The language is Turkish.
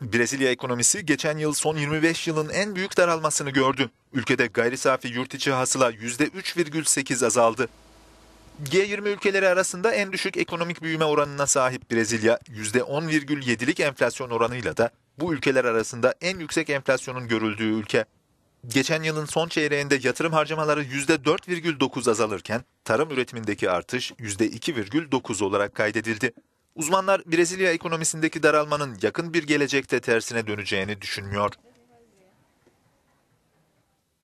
Brezilya ekonomisi geçen yıl son 25 yılın en büyük daralmasını gördü. Ülkede gayri safi yurt içi hasıla %3,8 azaldı. G20 ülkeleri arasında en düşük ekonomik büyüme oranına sahip Brezilya, %10,7'lik enflasyon oranıyla da bu ülkeler arasında en yüksek enflasyonun görüldüğü ülke. Geçen yılın son çeyreğinde yatırım harcamaları %4,9 azalırken tarım üretimindeki artış %2,9 olarak kaydedildi. Uzmanlar Brezilya ekonomisindeki daralmanın yakın bir gelecekte tersine döneceğini düşünmüyor.